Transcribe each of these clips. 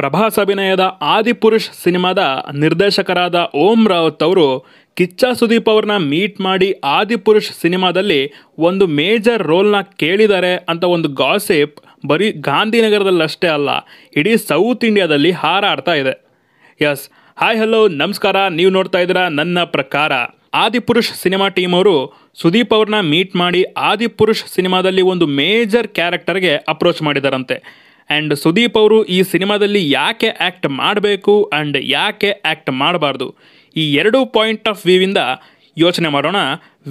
ಪ್ರಭಾಸ್ ಅಭಿನಯದ ಆದಿಪುರುಷ್ ಸಿನಿಮಾದ ನಿರ್ದೇಶಕರಾದ ಓಂ ರಾವತ್ ಅವರು ಕಿಚ್ಚ ಸುದೀಪ್ ಅವ್ರನ್ನ ಮೀಟ್ ಮಾಡಿ ಆದಿಪುರುಷ್ ಸಿನಿಮಾದಲ್ಲಿ ಒಂದು ಮೇಜರ್ ರೋಲ್ನ ಕೇಳಿದ್ದಾರೆ ಅಂತ ಒಂದು ಗಾಸಿಪ್ ಬರೀ ಗಾಂಧಿನಗರದಲ್ಲಷ್ಟೇ ಅಲ್ಲ ಇಡೀ ಸೌತ್ ಇಂಡಿಯಾದಲ್ಲಿ ಹಾರಾಡ್ತಾ ಇದೆ ಎಸ್ ಹಾಯ್ ಹಲೋ ನಮಸ್ಕಾರ ನೀವು ನೋಡ್ತಾ ಇದ್ದೀರಾ ನನ್ನ ಪ್ರಕಾರ ಆದಿಪುರುಷ್ ಸಿನಿಮಾ ಟೀಮ್ ಅವರು ಸುದೀಪ್ ಅವ್ರನ್ನ ಮೀಟ್ ಮಾಡಿ ಆದಿಪುರುಷ್ ಸಿನಿಮಾದಲ್ಲಿ ಒಂದು ಮೇಜರ್ ಕ್ಯಾರೆಕ್ಟರ್ಗೆ ಅಪ್ರೋಚ್ ಮಾಡಿದಾರಂತೆ ಆ್ಯಂಡ್ ಸುದೀಪ್ ಅವರು ಈ ಸಿನಿಮಾದಲ್ಲಿ ಯಾಕೆ ಆ್ಯಕ್ಟ್ ಮಾಡಬೇಕು ಆ್ಯಂಡ್ ಯಾಕೆ ಆ್ಯಕ್ಟ್ ಮಾಡಬಾರ್ದು ಈ ಎರಡು ಪಾಯಿಂಟ್ ಆಫ್ ವ್ಯೂವಿಂದ ಯೋಚನೆ ಮಾಡೋಣ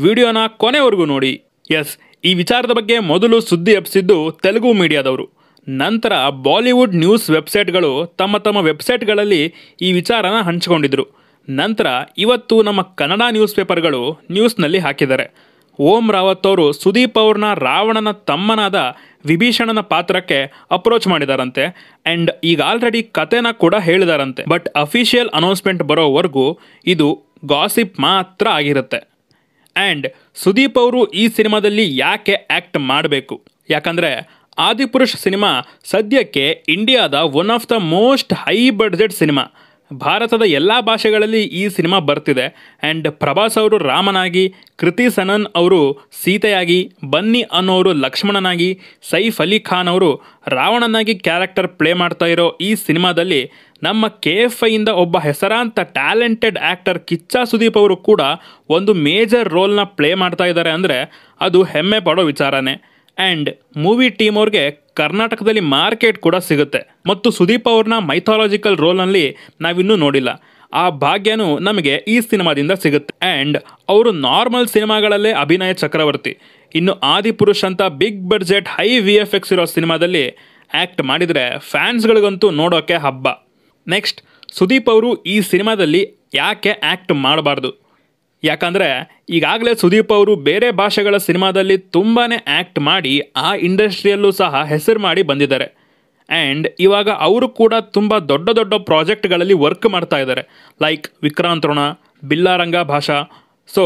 ವಿಡಿಯೋನ ಕೊನೆವರೆಗೂ ನೋಡಿ ಎಸ್ ಈ ವಿಚಾರದ ಬಗ್ಗೆ ಮೊದಲು ಸುದ್ದಿ ಎಬ್ಬಿಸಿದ್ದು ತೆಲುಗು ಮೀಡಿಯಾದವರು ನಂತರ ಬಾಲಿವುಡ್ ನ್ಯೂಸ್ ವೆಬ್ಸೈಟ್ಗಳು ತಮ್ಮ ತಮ್ಮ ವೆಬ್ಸೈಟ್ಗಳಲ್ಲಿ ಈ ವಿಚಾರನ ಹಂಚಿಕೊಂಡಿದ್ದರು ನಂತರ ಇವತ್ತು ನಮ್ಮ ಕನ್ನಡ ನ್ಯೂಸ್ ಪೇಪರ್ಗಳು ನ್ಯೂಸ್ನಲ್ಲಿ ಹಾಕಿದ್ದಾರೆ ಓಂ ರಾವತ್ ಅವರು ಸುದೀಪ್ ಅವ್ರನ್ನ ರಾವಣನ ತಮ್ಮನಾದ ವಿಭೀಷಣನ ಪಾತ್ರಕ್ಕೆ ಅಪ್ರೋಚ್ ಮಾಡಿದಾರಂತೆ ಆ್ಯಂಡ್ ಈಗ ಆಲ್ರೆಡಿ ಕತೆನ ಕೂಡ ಹೇಳಿದಾರಂತೆ ಬಟ್ ಅಫಿಷಿಯಲ್ ಅನೌನ್ಸ್ಮೆಂಟ್ ಬರೋವರೆಗೂ ಇದು ಗಾಸಿಪ್ ಮಾತ್ರ ಆಗಿರುತ್ತೆ ಆ್ಯಂಡ್ ಸುದೀಪ್ ಅವರು ಈ ಸಿನಿಮಾದಲ್ಲಿ ಯಾಕೆ ಆ್ಯಕ್ಟ್ ಮಾಡಬೇಕು ಯಾಕಂದರೆ ಆದಿಪುರುಷ್ ಸಿನಿಮಾ ಸದ್ಯಕ್ಕೆ ಇಂಡಿಯಾದ one of the most high budget cinema ಭಾರತದ ಎಲ್ಲ ಭಾಷೆಗಳಲ್ಲಿ ಈ ಸಿನಿಮಾ ಬರ್ತಿದೆ ಆ್ಯಂಡ್ ಪ್ರಭಾಸ್ ಅವರು ರಾಮನಾಗಿ ಕೃತಿ ಸನನ್ ಅವರು ಸೀತೆಯಾಗಿ ಬನ್ನಿ ಅನ್ನೋರು ಲಕ್ಷ್ಮಣನಾಗಿ ಸೈಫ್ ಅಲಿ ಖಾನ್ ಅವರು ರಾವಣನಾಗಿ ಕ್ಯಾರೆಕ್ಟರ್ ಪ್ಲೇ ಮಾಡ್ತಾ ಇರೋ ಈ ಸಿನಿಮಾದಲ್ಲಿ ನಮ್ಮ ಕೆ ಎಫ್ ಐಯಿಂದ ಒಬ್ಬ ಹೆಸರಾಂತ ಟ್ಯಾಲೆಂಟೆಡ್ ಆ್ಯಕ್ಟರ್ ಕಿಚ್ಚ ಸುದೀಪ್ ಅವರು ಕೂಡ ಒಂದು ಮೇಜರ್ ರೋಲ್ನ ಪ್ಲೇ ಮಾಡ್ತಾ ಇದ್ದಾರೆ ಅಂದರೆ ಅದು ಹೆಮ್ಮೆ ಪಡೋ ವಿಚಾರನೇ ಆ್ಯಂಡ್ ಮೂವಿ ಟೀಮ್ ಅವ್ರಿಗೆ ಕರ್ನಾಟಕದಲ್ಲಿ ಮಾರ್ಕೆಟ್ ಕೂಡ ಸಿಗುತ್ತೆ ಮತ್ತು ಸುದೀಪ್ ಅವ್ರನ್ನ ಮೈಥಾಲಜಿಕಲ್ ರೋಲ್ನಲ್ಲಿ ನಾವಿನ್ನೂ ನೋಡಿಲ್ಲ ಆ ಭಾಗ್ಯನೂ ನಮಗೆ ಈ ಸಿನಿಮಾದಿಂದ ಸಿಗುತ್ತೆ ಆ್ಯಂಡ್ ಅವರು ನಾರ್ಮಲ್ ಸಿನಿಮಾಗಳಲ್ಲೇ ಅಭಿನಯ ಚಕ್ರವರ್ತಿ ಇನ್ನು ಆದಿಪುರುಷ್ ಅಂತ big budget high V F X ಇರೋ ಸಿನಿಮಾದಲ್ಲಿ ಆ್ಯಕ್ಟ್ ಮಾಡಿದರೆ ಫ್ಯಾನ್ಸ್ಗಳಿಗಂತೂ ನೋಡೋಕ್ಕೆ ಹಬ್ಬ ನೆಕ್ಸ್ಟ್ ಸುದೀಪ್ ಅವರು ಈ ಸಿನಿಮಾದಲ್ಲಿ ಯಾಕೆ ಆ್ಯಕ್ಟ್ ಮಾಡಬಾರ್ದು ಯಾಕಂದರೆ ಈಗಾಗಲೇ ಸುದೀಪ್ ಅವರು ಬೇರೆ ಭಾಷೆಗಳ ಸಿನಿಮಾದಲ್ಲಿ ತುಂಬಾ ಆ್ಯಕ್ಟ್ ಮಾಡಿ ಆ ಇಂಡಸ್ಟ್ರಿಯಲ್ಲೂ ಸಹ ಹೆಸರು ಮಾಡಿ ಬಂದಿದ್ದಾರೆ ಆ್ಯಂಡ್ ಇವಾಗ ಅವರು ಕೂಡ ತುಂಬ ದೊಡ್ಡ ದೊಡ್ಡ ಪ್ರಾಜೆಕ್ಟ್ಗಳಲ್ಲಿ ವರ್ಕ್ ಮಾಡ್ತಾ ಇದ್ದಾರೆ ಲೈಕ್ ವಿಕ್ರಾಂತ್ ರೋಣ ಬಿಲ್ಲಾರಂಗ ಭಾಷಾ ಸೊ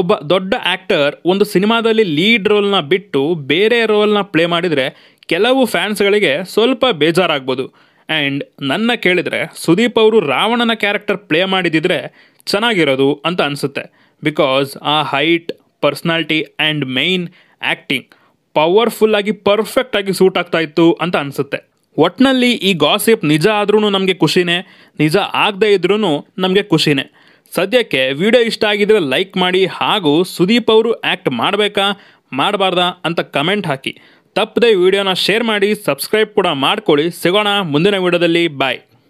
ಒಬ್ಬ ದೊಡ್ಡ ಆ್ಯಕ್ಟರ್ ಒಂದು ಸಿನಿಮಾದಲ್ಲಿ ಲೀಡ್ ರೋಲ್ನ ಬಿಟ್ಟು ಬೇರೆ ರೋಲ್ನ ಪ್ಲೇ ಮಾಡಿದರೆ ಕೆಲವು ಫ್ಯಾನ್ಸ್ಗಳಿಗೆ ಸ್ವಲ್ಪ ಬೇಜಾರಾಗ್ಬೋದು ಆ್ಯಂಡ್ ನನ್ನ ಕೇಳಿದರೆ ಸುದೀಪ್ ಅವರು ರಾವಣನ ಕ್ಯಾರೆಕ್ಟರ್ ಪ್ಲೇ ಮಾಡಿದಿದ್ರೆ ಚೆನ್ನಾಗಿರೋದು ಅಂತ ಅನಿಸುತ್ತೆ ಬಿಕಾಸ್ ಆ height personality and main acting ಪವರ್ಫುಲ್ಲಾಗಿ ಪರ್ಫೆಕ್ಟಾಗಿ ಸೂಟ್ ಆಗ್ತಾ ಇತ್ತು ಅಂತ ಅನಿಸುತ್ತೆ ಒಟ್ನಲ್ಲಿ ಈ ಗಾಸಿಪ್ ನಿಜ ಆದ್ರೂ ನಮಗೆ ಖುಷಿನೇ ನಿಜ ಆಗದೇ ಇದ್ರೂ ನಮಗೆ ಖುಷಿನೇ ಸದ್ಯಕ್ಕೆ ವಿಡಿಯೋ ಇಷ್ಟ ಆಗಿದ್ರೆ ಲೈಕ್ ಮಾಡಿ ಹಾಗೂ ಸುದೀಪ್ ಅವರು ಆ್ಯಕ್ಟ್ ಮಾಡಬೇಕಾ ಮಾಡಬಾರ್ದಾ ಅಂತ ಕಮೆಂಟ್ ಹಾಕಿ ತಪ್ಪದೆ ವಿಡಿಯೋನ ಶೇರ್ ಮಾಡಿ ಸಬ್ಸ್ಕ್ರೈಬ್ ಕೂಡ ಮಾಡ್ಕೊಳ್ಳಿ ಸಿಗೋಣ ಮುಂದಿನ ವಿಡಿಯೋದಲ್ಲಿ ಬಾಯ್